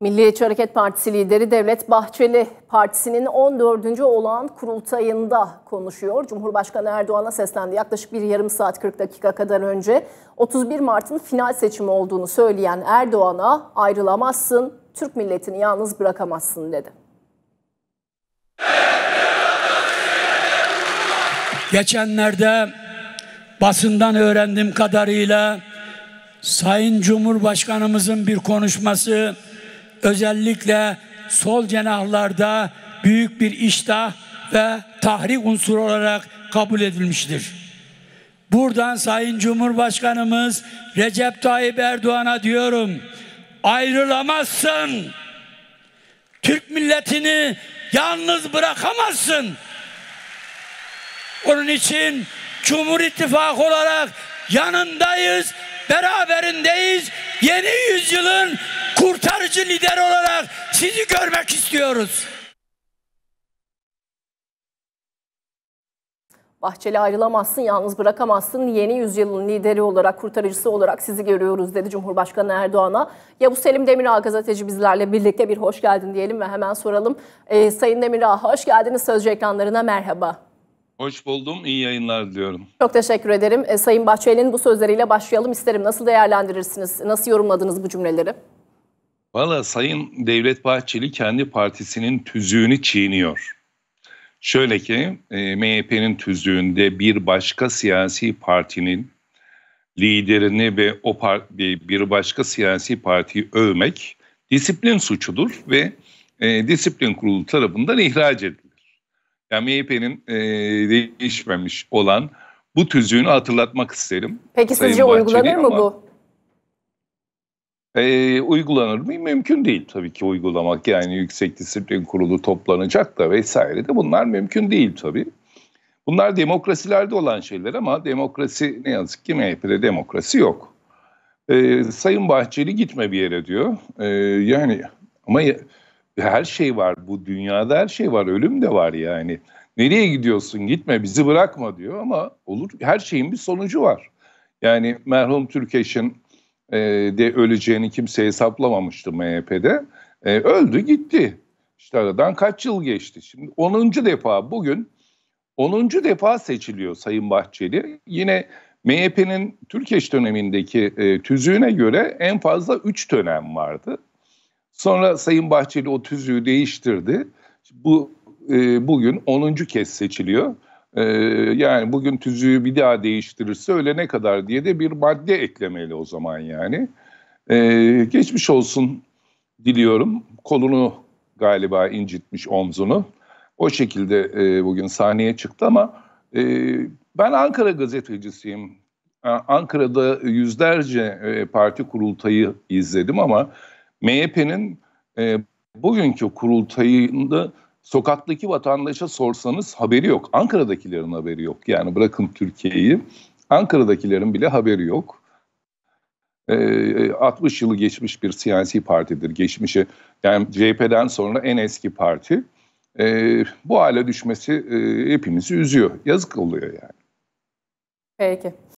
Milliyetçi Hareket Partisi lideri Devlet Bahçeli partisinin 14. olağan kurultayında konuşuyor. Cumhurbaşkanı Erdoğan'a seslendi. Yaklaşık bir yarım saat 40 dakika kadar önce 31 Mart'ın final seçimi olduğunu söyleyen Erdoğan'a ayrılamazsın, Türk milletini yalnız bırakamazsın dedi. Geçenlerde basından öğrendiğim kadarıyla Sayın Cumhurbaşkanımızın bir konuşması özellikle sol cenahlarda büyük bir iştah ve tahrik unsuru olarak kabul edilmiştir. Buradan Sayın Cumhurbaşkanımız Recep Tayyip Erdoğan'a diyorum ayrılamazsın. Türk milletini yalnız bırakamazsın. Onun için Cumhur İttifakı olarak yanındayız, beraberindeyiz. Yeni yüzyılın kurtarıcı lider olarak sizi görmek istiyoruz. Bahçeli ayrılamazsın, yalnız bırakamazsın. Yeni yüzyılın lideri olarak, kurtarıcısı olarak sizi görüyoruz dedi Cumhurbaşkanı Erdoğan'a. Ya bu Selim Demirağ gazeteci bizlerle birlikte bir hoş geldin diyelim ve hemen soralım. Ee, Sayın Demirağ hoş geldiniz Sözcü ekranlarına merhaba. Hoş buldum, iyi yayınlar diliyorum. Çok teşekkür ederim. Ee, Sayın Bahçeli'nin bu sözleriyle başlayalım isterim. Nasıl değerlendirirsiniz, nasıl yorumladınız bu cümleleri? Valla Sayın Devlet Bahçeli kendi partisinin tüzüğünü çiğniyor. Şöyle ki e, MHP'nin tüzüğünde bir başka siyasi partinin liderini ve o part bir başka siyasi partiyi övmek disiplin suçudur ve e, disiplin kurulu tarafından ihraç edilir. Yani MHP'nin e, değişmemiş olan bu tüzüğünü hatırlatmak isterim. Peki Sayın sizce uygulanır mı bu? E, uygulanır mı? Mümkün değil tabii ki uygulamak. Yani Yüksek Disiplin Kurulu toplanacak da vesaire de bunlar mümkün değil tabii. Bunlar demokrasilerde olan şeyler ama demokrasi ne yazık ki MHP'de demokrasi yok. E, Sayın Bahçeli gitme bir yere diyor. E, yani ama her şey var bu dünyada her şey var ölüm de var yani. Nereye gidiyorsun gitme bizi bırakma diyor ama olur her şeyin bir sonucu var. Yani merhum Türkeş'in e, de öleceğini kimse hesaplamamıştı MHP'de. E, öldü gitti. İşte aradan kaç yıl geçti. Şimdi 10. defa bugün 10. defa seçiliyor Sayın Bahçeli. Yine MHP'nin Türkeş dönemindeki e, tüzüğüne göre en fazla 3 dönem vardı. Sonra Sayın Bahçeli o tüzüğü değiştirdi. Bu e, bugün 10. kez seçiliyor. Ee, yani bugün tüzüğü bir daha değiştirirse öyle ne kadar diye de bir madde eklemeli o zaman yani. Ee, geçmiş olsun diliyorum. Kolunu galiba incitmiş omzunu. O şekilde e, bugün sahneye çıktı ama e, ben Ankara gazetecisiyim. Ankara'da yüzlerce e, parti kurultayı izledim ama MHP'nin e, bugünkü kurultayında sokaktaki vatandaşa sorsanız haberi yok. Ankara'dakilerin haberi yok. Yani bırakın Türkiye'yi. Ankara'dakilerin bile haberi yok. Ee, 60 yılı geçmiş bir siyasi partidir. Geçmişi yani CHP'den sonra en eski parti. Ee, bu hale düşmesi e, hepimizi üzüyor. Yazık oluyor yani. Peki.